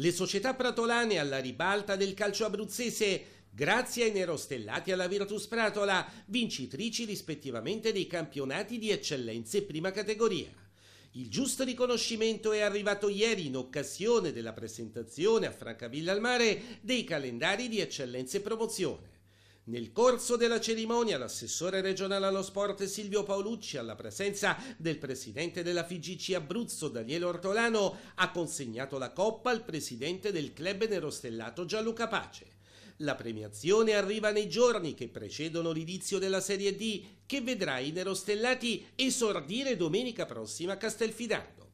Le società pratolane alla ribalta del calcio abruzzese, grazie ai nerostellati alla Virtus Pratola, vincitrici rispettivamente dei campionati di eccellenza e prima categoria. Il giusto riconoscimento è arrivato ieri in occasione della presentazione a Francavilla al Mare dei calendari di eccellenza e promozione. Nel corso della cerimonia l'assessore regionale allo sport Silvio Paolucci, alla presenza del presidente della FIGC Abruzzo Daniele Ortolano, ha consegnato la coppa al presidente del club nerostellato Gianluca Pace. La premiazione arriva nei giorni che precedono l'inizio della Serie D, che vedrà i nerostellati esordire domenica prossima a Castelfidardo.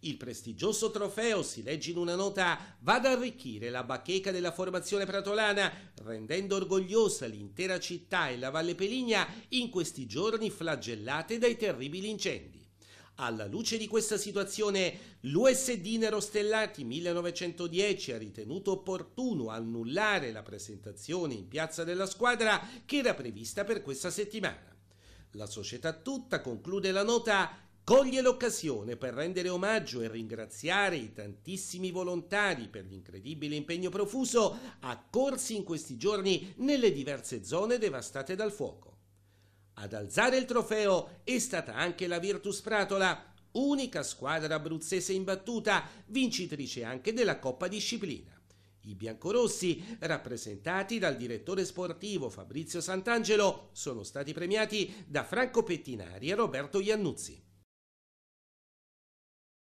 Il prestigioso trofeo, si legge in una nota, va ad arricchire la bacheca della formazione pratolana, rendendo orgogliosa l'intera città e la Valle Peligna in questi giorni flagellate dai terribili incendi. Alla luce di questa situazione, l'USD Nero Stellati 1910 ha ritenuto opportuno annullare la presentazione in piazza della squadra che era prevista per questa settimana. La società tutta conclude la nota Coglie l'occasione per rendere omaggio e ringraziare i tantissimi volontari per l'incredibile impegno profuso accorsi in questi giorni nelle diverse zone devastate dal fuoco. Ad alzare il trofeo è stata anche la Virtus Pratola, unica squadra abruzzese imbattuta, vincitrice anche della Coppa Disciplina. I biancorossi, rappresentati dal direttore sportivo Fabrizio Sant'Angelo, sono stati premiati da Franco Pettinari e Roberto Iannuzzi.